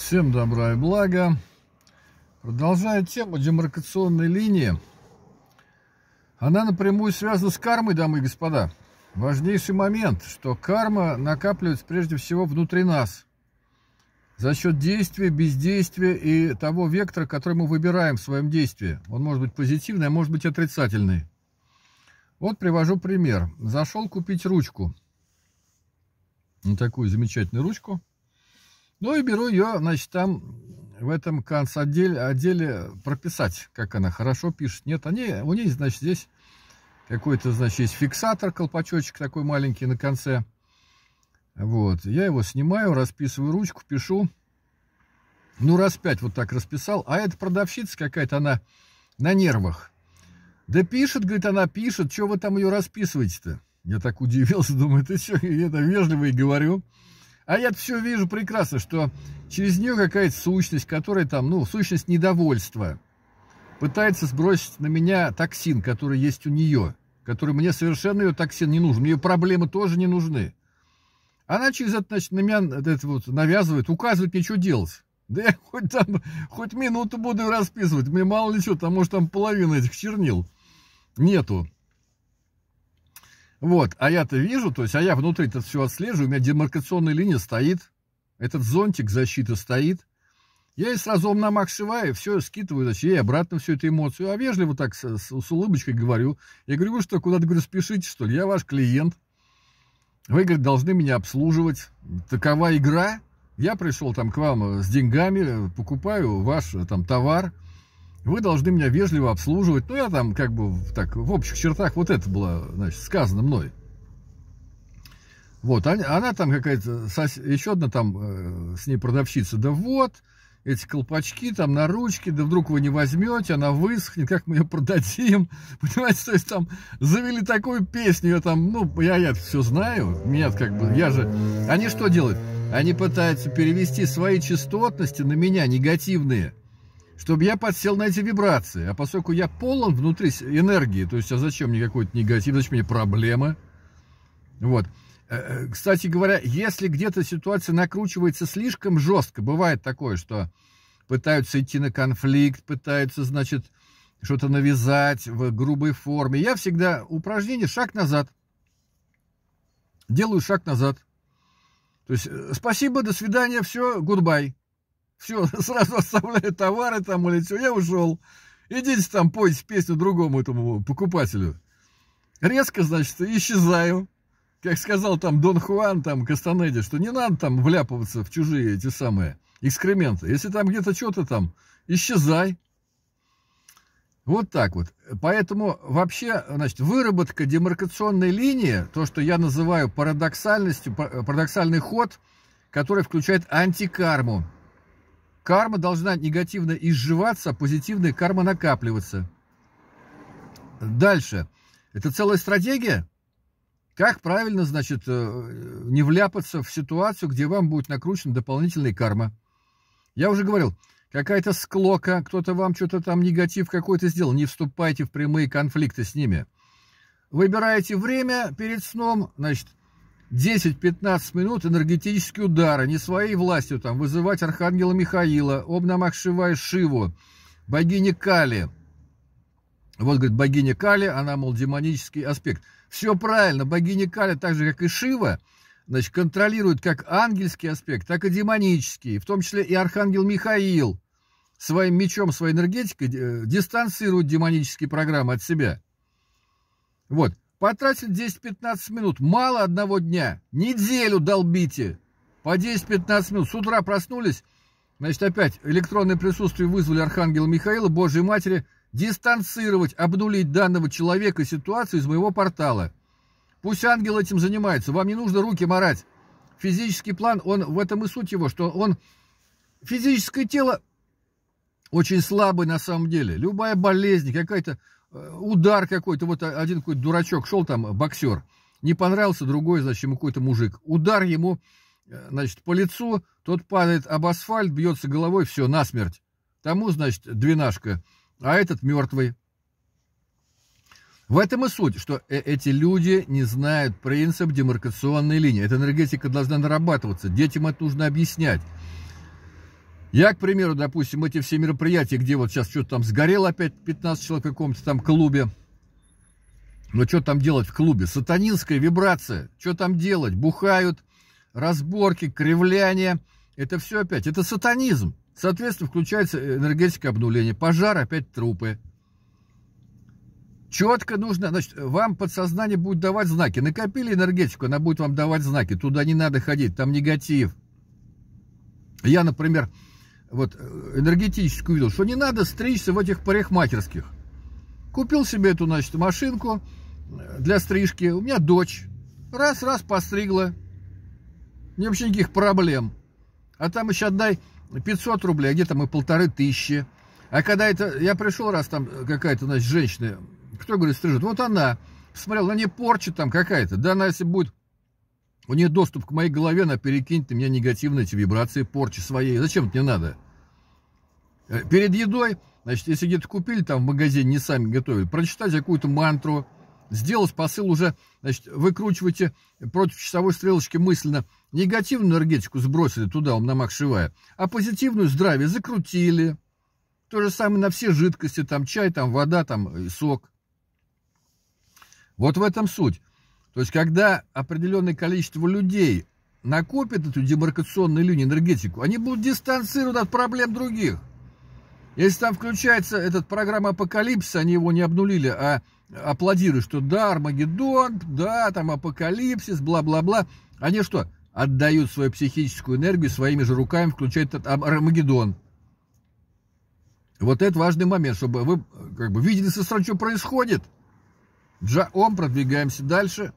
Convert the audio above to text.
Всем добра и блага. Продолжая тему демаркационной линии. Она напрямую связана с кармой, дамы и господа. Важнейший момент, что карма накапливается прежде всего внутри нас. За счет действия, бездействия и того вектора, который мы выбираем в своем действии. Он может быть позитивный, а может быть отрицательный. Вот привожу пример. Зашел купить ручку. Вот такую замечательную ручку ну и беру ее, значит, там в этом конце отделе, отделе прописать, как она хорошо пишет. Нет, они, у нее, значит, здесь какой-то, значит, есть фиксатор, колпачочек такой маленький на конце. Вот, я его снимаю, расписываю ручку, пишу. Ну, раз пять вот так расписал. А эта продавщица какая-то, она на нервах. Да пишет, говорит, она пишет, что вы там ее расписываете-то? Я так удивился, думаю, ты что, я это вежливо и говорю. А я все вижу прекрасно, что через нее какая-то сущность, которая там, ну, сущность недовольства, пытается сбросить на меня токсин, который есть у нее, который мне совершенно ее токсин не нужен, ее проблемы тоже не нужны. Она через это, значит, на меня это вот навязывает, указывает мне, что делать. Да я хоть там, хоть минуту буду расписывать, мне мало ли что, там, может, там половина этих чернил нету. Вот, а я-то вижу, то есть, а я внутри-то все отслеживаю, у меня демаркационная линия стоит, этот зонтик защиты стоит. Я и сразу на макс сшиваю, все скидываю, значит, ей обратно всю эту эмоцию. А вежливо так с, с, с улыбочкой говорю. Я говорю, вы что, куда-то, говорю, спешите, что ли? Я ваш клиент. Вы, говорит, должны меня обслуживать. Такова игра. Я пришел там к вам с деньгами, э, покупаю ваш э, там товар – вы должны меня вежливо обслуживать. Ну, я там как бы так в общих чертах вот это было, значит, сказано мной. Вот, она, она там какая-то, еще одна там э, с ней продавщица, да вот, эти колпачки там на ручке, да вдруг вы не возьмете, она высохнет, как мы ее продадим, понимаете, то есть там завели такую песню, я там, ну, я, я все знаю, меня как бы, я же, они что делают? Они пытаются перевести свои частотности на меня, негативные, чтобы я подсел на эти вибрации. А поскольку я полон внутри энергии, то есть, а зачем мне какой-то негатив, зачем мне проблемы? Вот. Э, э, кстати говоря, если где-то ситуация накручивается слишком жестко, бывает такое, что пытаются идти на конфликт, пытаются, значит, что-то навязать в грубой форме. Я всегда упражнение шаг назад. Делаю шаг назад. То есть э, спасибо, до свидания, все, гудбай. Все, сразу оставляю товары там или все я ушел. Идите там пойте песню другому этому покупателю. Резко, значит, исчезаю. Как сказал там Дон Хуан, там Кастанеди, что не надо там вляпываться в чужие эти самые экскременты. Если там где-то что-то там, исчезай. Вот так вот. Поэтому вообще, значит, выработка демаркационной линии, то, что я называю парадоксальностью, парадоксальный ход, который включает антикарму. Карма должна негативно изживаться, а позитивная карма накапливаться. Дальше. Это целая стратегия? Как правильно, значит, э, не вляпаться в ситуацию, где вам будет накручена дополнительная карма? Я уже говорил, какая-то склока, кто-то вам что-то там негатив какой-то сделал, не вступайте в прямые конфликты с ними. Выбираете время перед сном, значит, 10-15 минут энергетические удары, не своей властью там, вызывать Архангела Михаила, Обнамахшивая Шиву, богини Кали. Вот, говорит, богиня Кали, она, мол, демонический аспект. Все правильно, богиня Кали, так же, как и Шива, значит, контролирует как ангельский аспект, так и демонический, в том числе и Архангел Михаил своим мечом, своей энергетикой э, дистанцирует демонические программы от себя. Вот. Потратит 10-15 минут. Мало одного дня. Неделю долбите. По 10-15 минут. С утра проснулись. Значит, опять электронное присутствие вызвали Архангела Михаила, Божьей Матери, дистанцировать, обнулить данного человека и ситуацию из моего портала. Пусть ангел этим занимается. Вам не нужно руки морать. Физический план, он в этом и суть его, что он... Физическое тело очень слабое на самом деле. Любая болезнь, какая-то удар какой-то, вот один какой-то дурачок шел там, боксер, не понравился другой, значит, ему какой-то мужик. Удар ему, э, значит, по лицу, тот падает об асфальт, бьется головой, все, насмерть. Тому, значит, двенашка, а этот мертвый. В этом и суть, что э эти люди не знают принцип демаркационной линии. Эта энергетика должна нарабатываться, детям это нужно объяснять. Я, к примеру, допустим, эти все мероприятия, где вот сейчас что-то там сгорело опять 15 человек в каком-то там клубе. Но что там делать в клубе? Сатанинская вибрация. Что там делать? Бухают, разборки, кривляния, Это все опять. Это сатанизм. Соответственно, включается энергетическое обнуление. Пожар, опять трупы. Четко нужно, значит, вам подсознание будет давать знаки. Накопили энергетику, она будет вам давать знаки. Туда не надо ходить, там негатив. Я, например, вот, э, энергетическую видел, что не надо стричься в этих парикмахерских. Купил себе эту, значит, машинку э, для стрижки. У меня дочь. Раз-раз постригла. Не вообще никаких проблем. А там еще отдай 500 рублей, а где-то мы полторы тысячи. А когда это... Я пришел раз, там какая-то, значит, женщина. Кто, говорит, стрижет? Вот она. Смотрел, она не порчит там какая-то. Да она, если будет у нее доступ к моей голове, она перекинет на меня негативные эти вибрации, порчи своей. Зачем это мне надо? Э, перед едой, значит, если где-то купили там в магазине, не сами готовили, прочитать какую-то мантру, сделать посыл уже, значит, выкручивайте против часовой стрелочки мысленно. Негативную энергетику сбросили туда, у намах шивая, а позитивную здравие закрутили. То же самое на все жидкости, там чай, там вода, там э, сок. Вот в этом суть. То есть, когда определенное количество людей накопит эту демаркационную линию, энергетику, они будут дистанцированы от проблем других. Если там включается этот программа апокалипсис, они его не обнулили, а аплодируют, что да, Армагеддон, да, там апокалипсис, бла-бла-бла. Они что, отдают свою психическую энергию своими же руками, включают этот Армагеддон. Вот это важный момент, чтобы вы как бы видели со стороны, что происходит – Джа Ом, продвигаемся дальше.